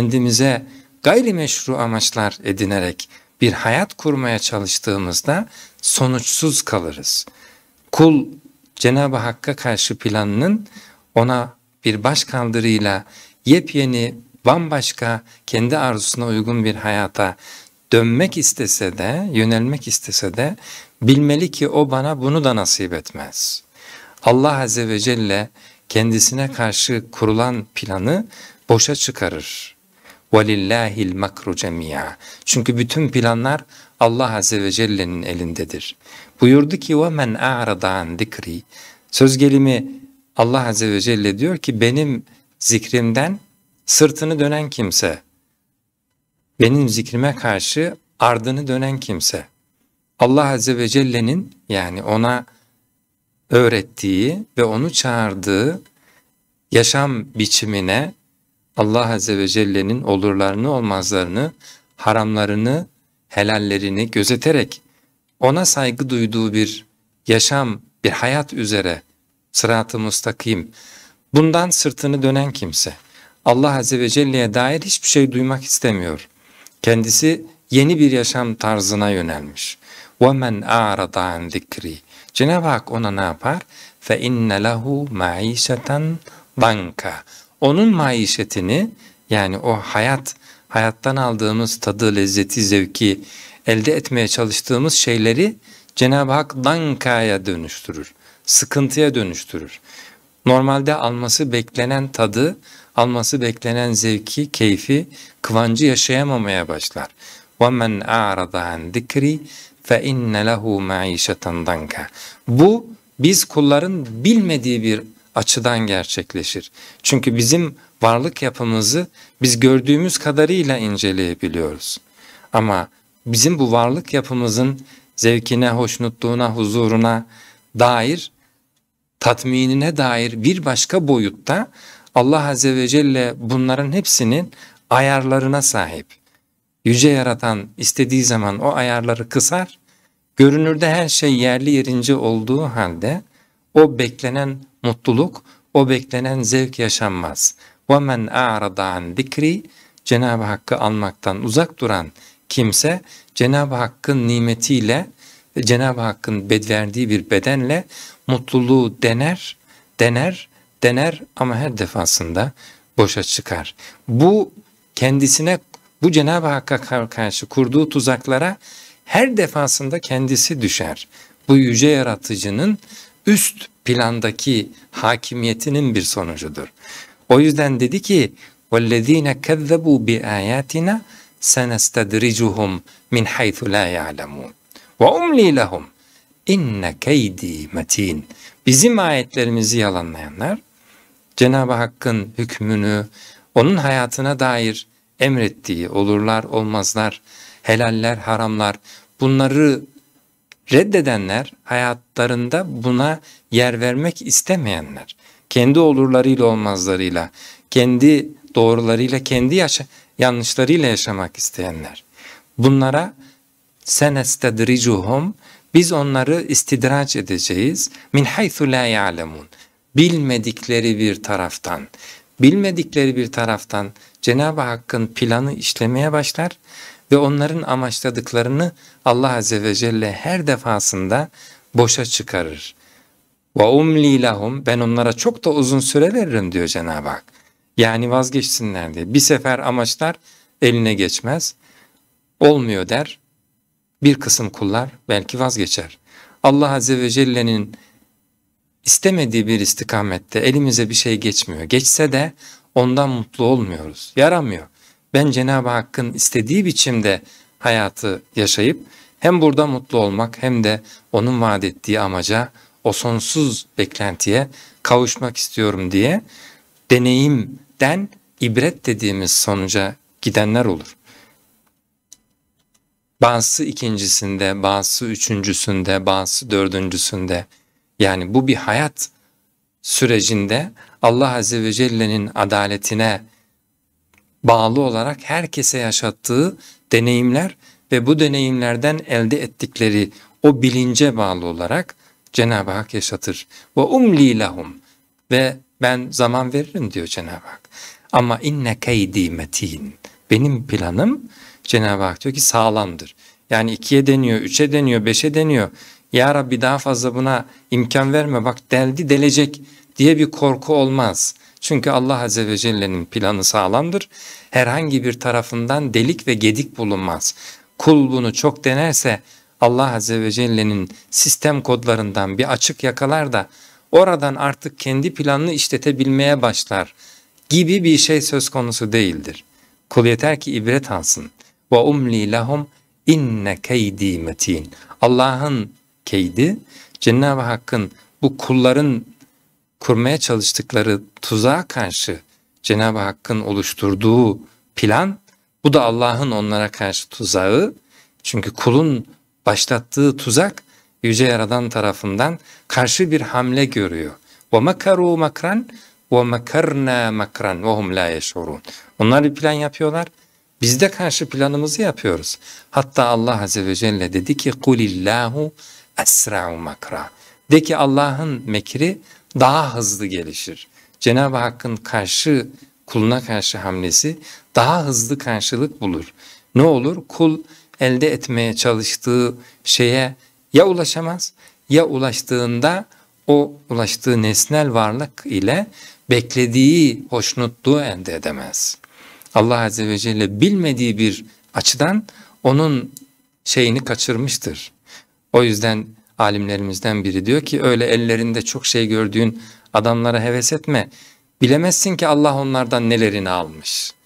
kendimize gayrimeşru amaçlar edinerek bir hayat kurmaya çalıştığımızda sonuçsuz kalırız. Kul Cenab-ı Hakk'a karşı planının ona bir baş kaldırıyla yepyeni bambaşka kendi arzusuna uygun bir hayata dönmek istese de, yönelmek istese de bilmeli ki o bana bunu da nasip etmez. Allah Azze ve Celle kendisine karşı kurulan planı boşa çıkarır. وَلِلَّهِ الْمَكْرُ جَمِيعًا Çünkü bütün planlar Allah Azze ve Celle'nin elindedir. Buyurdu ki وَمَنْ اَعْرَضَ عَنْ ذِكْرِي Söz gelimi Allah Azze ve Celle diyor ki benim zikrimden sırtını dönen kimse, benim zikrime karşı ardını dönen kimse, Allah Azze ve Celle'nin yani ona öğrettiği ve onu çağırdığı yaşam biçimine, Allah Azze ve Celle'nin olurlarını olmazlarını, haramlarını, helallerini gözeterek ona saygı duyduğu bir yaşam, bir hayat üzere sırat-ı müstakim. Bundan sırtını dönen kimse Allah Azze ve Celle'ye dair hiçbir şey duymak istemiyor. Kendisi yeni bir yaşam tarzına yönelmiş. وَمَنْ اَعْرَضَ عَنْ ذِكْرِي Cenab-ı Hak ona ne yapar? فَاِنَّ لَهُ مَعِيشَةً ضَنْكَ onun maişetini yani o hayat, hayattan aldığımız tadı, lezzeti, zevki elde etmeye çalıştığımız şeyleri Cenab-ı Hak dankaya dönüştürür, sıkıntıya dönüştürür. Normalde alması beklenen tadı, alması beklenen zevki, keyfi, kıvancı yaşayamamaya başlar. وَمَنْ اَعْرَضَ عَنْ ذِكْرِي فَاِنَّ لَهُ مَعِيشَةً دَنْكَ Bu biz kulların bilmediği bir açıdan gerçekleşir. Çünkü bizim varlık yapımızı biz gördüğümüz kadarıyla inceleyebiliyoruz. Ama bizim bu varlık yapımızın zevkine, hoşnutluğuna, huzuruna dair, tatminine dair bir başka boyutta Allah Azze ve Celle bunların hepsinin ayarlarına sahip. Yüce Yaratan istediği zaman o ayarları kısar, görünürde her şey yerli yerince olduğu halde o beklenen mutluluk, o beklenen zevk yaşanmaz. وَمَنْ اَعْرَضَ عَنْ ذِكْرِ Cenab-ı Hakk'ı almaktan uzak duran kimse Cenab-ı Hakk'ın nimetiyle, Cenab-ı Hakk'ın verdiği bir bedenle mutluluğu dener, dener, dener ama her defasında boşa çıkar. Bu kendisine, bu Cenab-ı Hakk'a karşı kurduğu tuzaklara her defasında kendisi düşer. Bu yüce yaratıcının üst plandaki hakimiyetinin bir sonucudur. O yüzden dedi ki وَالَّذ۪ينَ كَذَّبُوا بِآيَاتِنَا سَنَسْتَدْرِجُهُمْ مِنْ حَيْثُ لَا يَعْلَمُونَ وَاُمْلِي لَهُمْ اِنَّ كَيْد۪ي مَت۪ينَ Bizim ayetlerimizi yalanlayanlar Cenab-ı Hakk'ın hükmünü, onun hayatına dair emrettiği olurlar olmazlar, helaller haramlar bunları Reddedenler hayatlarında buna yer vermek istemeyenler. Kendi olurlarıyla olmazlarıyla, kendi doğrularıyla, kendi yaşa yanlışlarıyla yaşamak isteyenler. Bunlara sen estedricuhum biz onları istidraç edeceğiz. Min haythu la ya'lemun. Bilmedikleri bir taraftan. Bilmedikleri bir taraftan Cenab-ı Hakk'ın planı işlemeye başlar ve onların amaçladıklarını Allah Azze ve Celle her defasında boşa çıkarır. umli لَهُمْ Ben onlara çok da uzun süre veririm diyor Cenab-ı Hak. Yani vazgeçsinler diye. Bir sefer amaçlar eline geçmez, olmuyor der. Bir kısım kullar belki vazgeçer. Allah Azze ve Celle'nin istemediği bir istikamette elimize bir şey geçmiyor. Geçse de ondan mutlu olmuyoruz, yaramıyor ben Cenab-ı Hakk'ın istediği biçimde hayatı yaşayıp hem burada mutlu olmak hem de onun vaat ettiği amaca, o sonsuz beklentiye kavuşmak istiyorum diye deneyimden ibret dediğimiz sonuca gidenler olur. Bazısı ikincisinde, bazısı üçüncüsünde, bazısı dördüncüsünde. Yani bu bir hayat sürecinde Allah Azze ve Celle'nin adaletine, bağlı olarak herkese yaşattığı deneyimler ve bu deneyimlerden elde ettikleri o bilince bağlı olarak Cenab-ı Hak yaşatır. Ve umli lahum ve ben zaman veririm diyor Cenab-ı Hak. Ama inne keydi metin. Benim planım Cenab-ı Hak diyor ki sağlamdır. Yani ikiye deniyor, üçe deniyor, beşe deniyor. Ya Rabbi daha fazla buna imkan verme bak deldi delecek diye bir korku olmaz. Çünkü Allah Azze ve Celle'nin planı sağlamdır. Herhangi bir tarafından delik ve gedik bulunmaz. Kul bunu çok denerse Allah Azze ve Celle'nin sistem kodlarından bir açık yakalar da oradan artık kendi planını işletebilmeye başlar gibi bir şey söz konusu değildir. Kul yeter ki ibret alsın. Ve umli lahum inne keydi metin. Allah'ın keydi Cenab-ı Hakk'ın bu kulların kurmaya çalıştıkları tuzağa karşı Cenab-ı Hakk'ın oluşturduğu plan bu da Allah'ın onlara karşı tuzağı. Çünkü kulun başlattığı tuzak Yüce Yaradan tarafından karşı bir hamle görüyor. وَمَكَرُوا makran makarna makran hum la يَشْعُرُونَ Onlar bir plan yapıyorlar. Biz de karşı planımızı yapıyoruz. Hatta Allah Azze ve Celle dedi ki قُلِ اللّٰهُ esra'u makra. De ki Allah'ın mekri daha hızlı gelişir. Cenab-ı Hakk'ın karşı kuluna karşı hamlesi daha hızlı karşılık bulur. Ne olur? Kul elde etmeye çalıştığı şeye ya ulaşamaz ya ulaştığında o ulaştığı nesnel varlık ile beklediği hoşnutluğu elde edemez. Allah Azze ve Celle bilmediği bir açıdan onun şeyini kaçırmıştır. O yüzden alimlerimizden biri diyor ki öyle ellerinde çok şey gördüğün adamlara heves etme. Bilemezsin ki Allah onlardan nelerini almış.